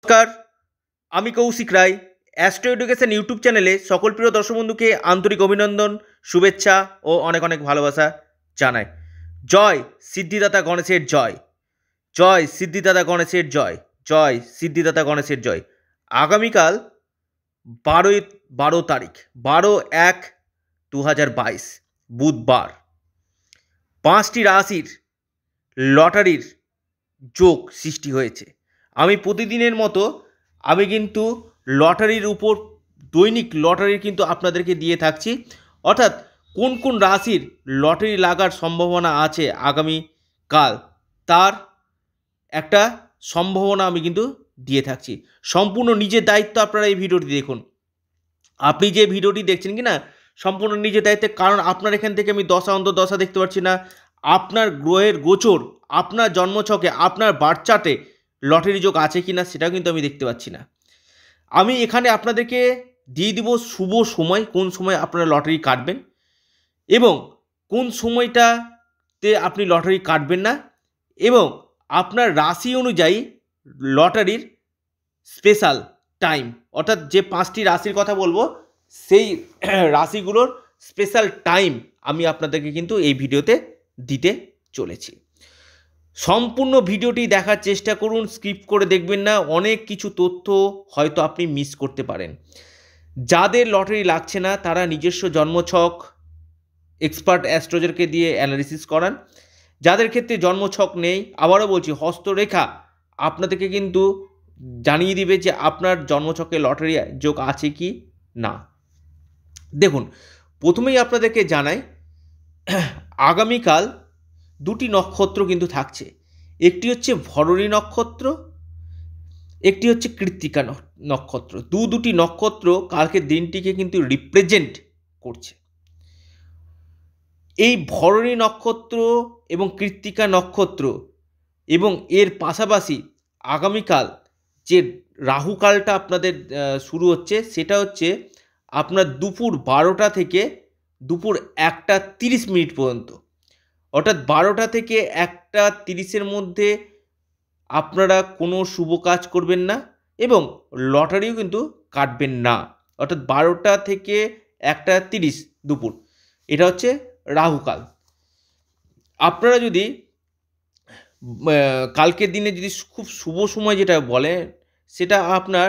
নমস্কার আমি Koushik Roy astro education YouTube চ্যানেলে সকল প্রিয় দর্শক বন্ধুকে আন্তরিক অভিনন্দন শুভেচ্ছা ও অনেক অনেক ভালোবাসা জানাই জয় সিদ্ধিদাতা গণেশের জয় জয় সিদ্ধিদাতা গণেশের জয় জয় সিদ্ধিদাতা গণেশের জয় আগামীকাল বারোই বারো তারিখ বারো এক দু হাজার বাইশ বুধবার পাঁচটি রাশির লটারির যোগ সৃষ্টি হয়েছে আমি প্রতিদিনের মতো আমি কিন্তু লটারির উপর দৈনিক লটারির কিন্তু আপনাদেরকে দিয়ে থাকছি অর্থাৎ কোন কোন রাশির লটারি লাগার সম্ভাবনা আছে আগামী কাল তার একটা সম্ভাবনা আমি কিন্তু দিয়ে থাকছি সম্পূর্ণ নিজের দায়িত্ব আপনারা এই ভিডিওটি দেখুন আপনি যে ভিডিওটি দেখছেন কি না সম্পূর্ণ নিজের দায়িত্বে কারণ আপনার এখান থেকে আমি দশা অন্ত দশা দেখতে পাচ্ছি না আপনার গ্রহের গোচর আপনার জন্মছকে আপনার বার্চাতে লটারি যোগ আছে কি না সেটাও কিন্তু আমি দেখতে পাচ্ছি না আমি এখানে আপনাদেরকে দিয়ে দিব শুভ সময় কোন সময় আপনারা লটারি কাটবেন এবং কোন সময়টাতে আপনি লটারি কাটবেন না এবং আপনার রাশি অনুযায়ী লটারির স্পেশাল টাইম অর্থাৎ যে পাঁচটি রাশির কথা বলবো সেই রাশিগুলোর স্পেশাল টাইম আমি আপনাদেরকে কিন্তু এই ভিডিওতে দিতে চলেছি সম্পূর্ণ ভিডিওটি দেখার চেষ্টা করুন স্কিপ করে দেখবেন না অনেক কিছু তথ্য হয়তো আপনি মিস করতে পারেন যাদের লটারি লাগছে না তারা নিজস্ব জন্মছক এক্সপার্ট অ্যাস্ট্রোজারকে দিয়ে অ্যানালিসিস করান যাদের ক্ষেত্রে জন্মছক নেই আবারও বলছি হস্তরেখা আপনাদেরকে কিন্তু জানিয়ে দিবে যে আপনার জন্মছকে লটারি যোগ আছে কি না দেখুন প্রথমেই আপনাদেরকে জানাই আগামীকাল দুটি নক্ষত্র কিন্তু থাকছে একটি হচ্ছে ভরণী নক্ষত্র একটি হচ্ছে কৃত্তিকা নক্ষত্র দু দুটি নক্ষত্র কালকে দিনটিকে কিন্তু রিপ্রেজেন্ট করছে এই ভরণী নক্ষত্র এবং কৃত্তিকা নক্ষত্র এবং এর পাশাপাশি আগামীকাল যে রাহুকালটা আপনাদের শুরু হচ্ছে সেটা হচ্ছে আপনার দুপুর বারোটা থেকে দুপুর একটা তিরিশ মিনিট পর্যন্ত অর্থাৎ বারোটা থেকে একটা তিরিশের মধ্যে আপনারা কোনো শুভ কাজ করবেন না এবং লটারিও কিন্তু কাটবেন না অর্থাৎ বারোটা থেকে একটা তিরিশ দুপুর এটা হচ্ছে রাহুকাল আপনারা যদি কালকের দিনে যদি খুব শুভ সময় যেটা বলে সেটা আপনার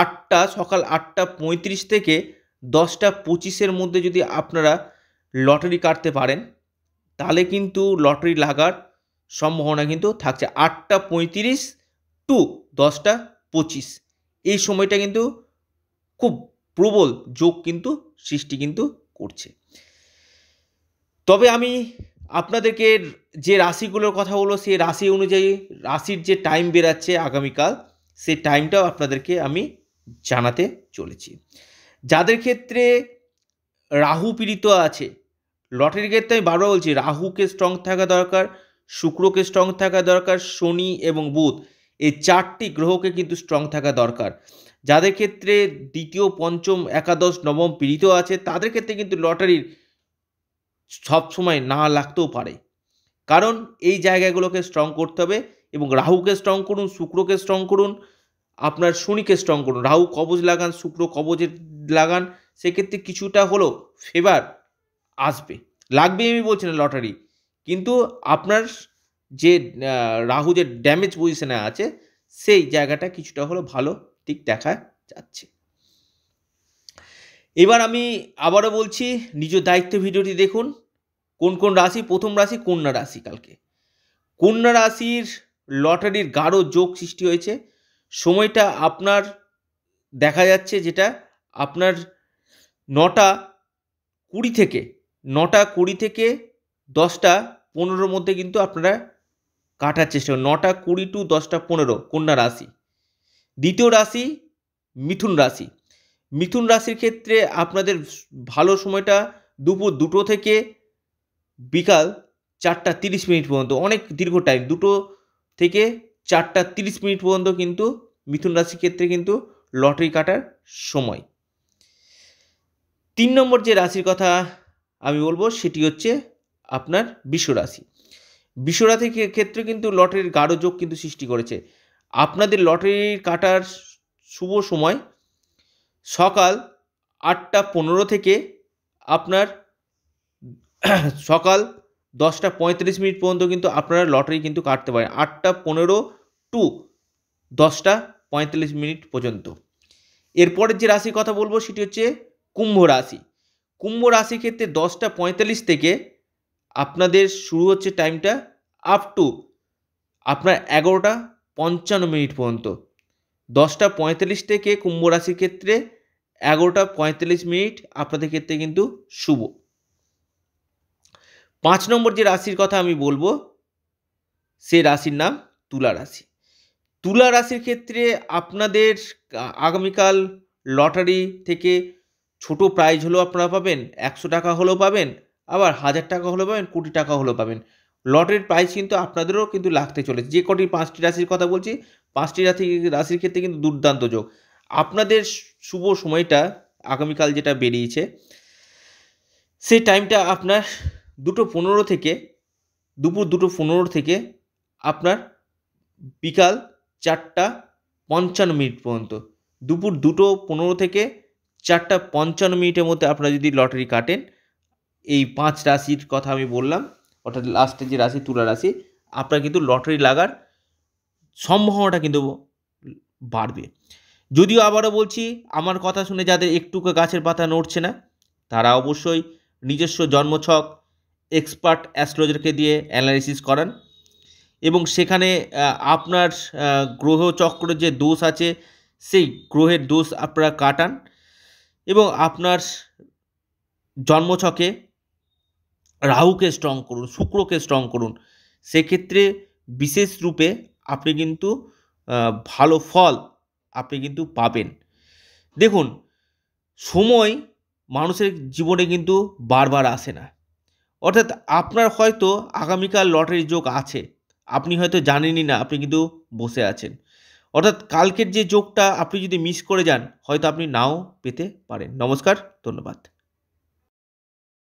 আটটা সকাল আটটা পঁয়ত্রিশ থেকে দশটা পঁচিশের মধ্যে যদি আপনারা লটারি কাটতে পারেন তাহলে কিন্তু লটারি লাগার সম্ভাবনা কিন্তু থাকছে আটটা পঁয়ত্রিশ টু দশটা পঁচিশ এই সময়টা কিন্তু খুব প্রবল যোগ কিন্তু সৃষ্টি কিন্তু করছে তবে আমি আপনাদেরকে যে রাশিগুলোর কথা বলো সেই রাশি অনুযায়ী রাশির যে টাইম বেরাচ্ছে আগামীকাল সেই টাইমটাও আপনাদেরকে আমি জানাতে চলেছি যাদের ক্ষেত্রে রাহু পীড়িত আছে লটারির ক্ষেত্রে আমি বারবার বলছি রাহুকে স্ট্রং থাকা দরকার শুক্রকে স্ট্রং থাকা দরকার শনি এবং বুধ এই চারটি গ্রহকে কিন্তু স্ট্রং থাকা দরকার যাদের ক্ষেত্রে দ্বিতীয় পঞ্চম একাদশ নবম পীড়িত আছে তাদের ক্ষেত্রে কিন্তু লটারির সবসময় না লাগতেও পারে কারণ এই জায়গাগুলোকে স্ট্রং করতে হবে এবং রাহুকে স্ট্রং করুন শুক্রকে স্ট্রং করুন আপনার শনিকে স্ট্রং করুন রাহু কবজ লাগান শুক্র কবজে লাগান সেক্ষেত্রে কিছুটা হলো ফেভার আসবে লাগবে আমি বলছি না লটারি কিন্তু আপনার যে রাহু যে ড্যামেজ পজিশনে আছে সেই জায়গাটা কিছুটা হলো ভালো দিক দেখা যাচ্ছে এবার আমি আবারও বলছি নিজ দায়িত্ব ভিডিওটি দেখুন কোন কোন রাশি প্রথম রাশি কন্যা রাশি কালকে কন্যা রাশির লটারির গাঢ় যোগ সৃষ্টি হয়েছে সময়টা আপনার দেখা যাচ্ছে যেটা আপনার নটা কুড়ি থেকে নটা কুড়ি থেকে দশটা পনেরোর মধ্যে কিন্তু আপনারা কাটার চেষ্টা করেন নটা কুড়ি টু দশটা পনেরো কন্যা রাশি দ্বিতীয় রাশি মিথুন রাশি মিথুন রাশির ক্ষেত্রে আপনাদের ভালো সময়টা দুপুর দুটো থেকে বিকাল চারটা তিরিশ মিনিট পর্যন্ত অনেক দীর্ঘ টাইম দুটো থেকে চারটা তিরিশ মিনিট পর্যন্ত কিন্তু মিথুন রাশির ক্ষেত্রে কিন্তু লটারি কাটার সময় তিন নম্বর যে রাশির কথা আমি বলবো সেটি হচ্ছে আপনার বিশ্বরাশি বিশ্বরাশির ক্ষেত্রে কিন্তু লটারির গাঢ় যোগ কিন্তু সৃষ্টি করেছে আপনাদের লটারির কাটার শুভ সময় সকাল আটটা পনেরো থেকে আপনার সকাল দশটা পঁয়ত্রিশ মিনিট পর্যন্ত কিন্তু আপনারা লটারি কিন্তু কাটতে পারেন আটটা পনেরো টু দশটা পঁয়তাল্লিশ মিনিট পর্যন্ত এরপরের যে রাশির কথা বলবো সেটি হচ্ছে কুম্ভ রাশি কুম্ভ রাশির ক্ষেত্রে দশটা পঁয়তাল্লিশ থেকে আপনাদের শুরু হচ্ছে টাইমটা আপ টু আপনার এগারোটা পঞ্চান্ন মিনিট পর্যন্ত দশটা পঁয়তাল্লিশ থেকে কুম্ভ রাশির ক্ষেত্রে এগারোটা পঁয়তাল্লিশ মিনিট আপনাদের ক্ষেত্রে কিন্তু শুভ পাঁচ নম্বর যে রাশির কথা আমি বলবো সে রাশির নাম তুলা রাশি তুলা রাশির ক্ষেত্রে আপনাদের আগামীকাল লটারি থেকে ছোট প্রাইজ হলেও আপনারা পাবেন একশো টাকা হলেও পাবেন আবার হাজার টাকা হলেও পাবেন কোটি টাকা হলেও পাবেন লটের প্রাইস কিন্তু আপনাদেরও কিন্তু লাগতে চলেছে যে কটি পাঁচটি রাশির কথা বলছি পাঁচটি রাশি রাশির ক্ষেত্রে কিন্তু দুর্দান্ত যোগ আপনাদের শুভ সময়টা আগামীকাল যেটা বেরিয়েছে সেই টাইমটা আপনার দুটো পনেরো থেকে দুপুর দুটো পনেরো থেকে আপনার বিকাল চারটা পঞ্চান্ন মিনিট পর্যন্ত দুপুর দুটো পনেরো থেকে চারটা পঞ্চান্ন মিনিটের মধ্যে আপনারা যদি লটারি কাটেন এই পাঁচ রাশির কথা আমি বললাম অর্থাৎ লাস্টে যে রাশি তুলা রাশি আপনার কিন্তু লটারি লাগার সম্ভাবনাটা কিন্তু বাড়বে যদিও আবারও বলছি আমার কথা শুনে যাদের একটু গাছের পাতা নড়ছে না তারা অবশ্যই নিজস্ব জন্মছক এক্সপার্ট অ্যাস্ট্রোলজারকে দিয়ে অ্যানালিসিস করান এবং সেখানে আপনার গ্রহ চক্রের যে দোষ আছে সেই গ্রহের দোষ আপনারা কাটান এবং আপনার জন্মছকে রাহুকে স্ট্রং করুন শুক্রকে স্ট্রং করুন সেক্ষেত্রে বিশেষ রূপে আপনি কিন্তু ভালো ফল আপনি কিন্তু পাবেন দেখুন সময় মানুষের জীবনে কিন্তু বারবার আসে না অর্থাৎ আপনার হয়তো আগামীকাল লটারি যোগ আছে আপনি হয়তো জানেনই না আপনি কিন্তু বসে আছেন অর্থাৎ কালকের যে যোগটা আপনি যদি মিস করে যান হয়তো আপনি নাও পেতে পারেন নমস্কার ধন্যবাদ